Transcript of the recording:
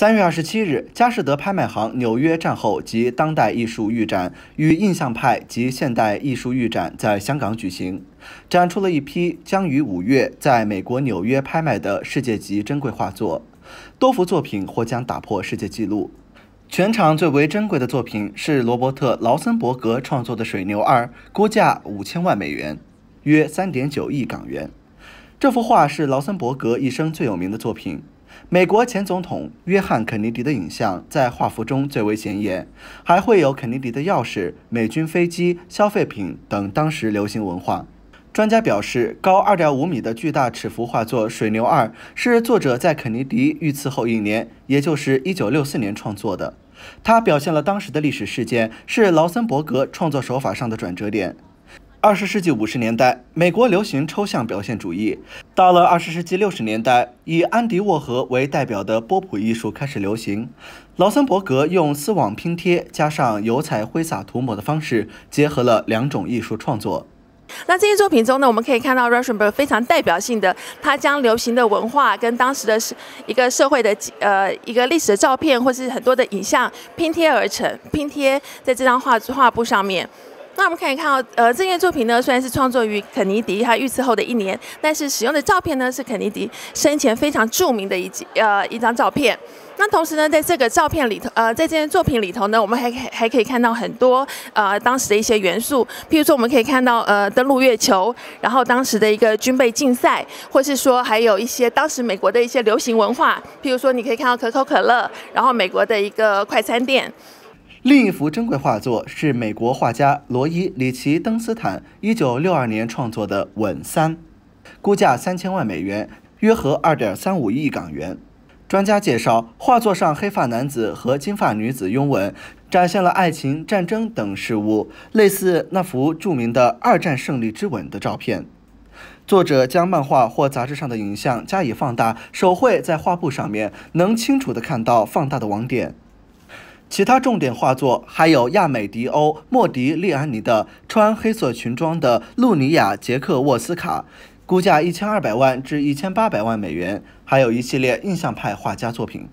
三月二十七日，佳士得拍卖行纽约战后及当代艺术预展与印象派及现代艺术预展在香港举行，展出了一批将于五月在美国纽约拍卖的世界级珍贵画作，多幅作品或将打破世界纪录。全场最为珍贵的作品是罗伯特劳森伯格创作的《水牛二》，估价五千万美元，约三点九亿港元。这幅画是劳森伯格一生最有名的作品。美国前总统约翰·肯尼迪的影像在画幅中最为显眼，还会有肯尼迪的钥匙、美军飞机、消费品等当时流行文化。专家表示，高二点五米的巨大尺幅画作《水牛二》是作者在肯尼迪遇刺后一年，也就是一九六四年创作的。它表现了当时的历史事件，是劳森伯格创作手法上的转折点。二十世纪五十年代，美国流行抽象表现主义。到了二十世纪六十年代，以安迪沃荷为代表的波普艺术开始流行。劳森伯格用丝网拼贴加上油彩挥洒涂抹的方式，结合了两种艺术创作。那这些作品中呢，我们可以看到 b 森 r 格非常代表性的，他将流行的文化跟当时的一个社会的呃一个历史的照片，或是很多的影像拼贴而成，拼贴在这张画画布上面。那我们可以看到，呃，这件作品呢，虽然是创作于肯尼迪他遇刺后的一年，但是使用的照片呢，是肯尼迪生前非常著名的一集呃一张照片。那同时呢，在这个照片里头，呃，在这件作品里头呢，我们还还可以看到很多呃当时的一些元素，譬如说我们可以看到呃登陆月球，然后当时的一个军备竞赛，或是说还有一些当时美国的一些流行文化，譬如说你可以看到可口可乐，然后美国的一个快餐店。另一幅珍贵画作是美国画家罗伊·里奇·登斯坦1962年创作的《吻三》，估价三千万美元，约合二点三五亿港元。专家介绍，画作上黑发男子和金发女子拥吻，展现了爱情、战争等事物，类似那幅著名的《二战胜利之吻》的照片。作者将漫画或杂志上的影像加以放大，手绘在画布上面，能清楚地看到放大的网点。其他重点画作还有亚美迪欧·莫迪利安尼的穿黑色裙装的露尼亚·杰克沃斯卡，估价一千二百万至一千八百万美元，还有一系列印象派画家作品。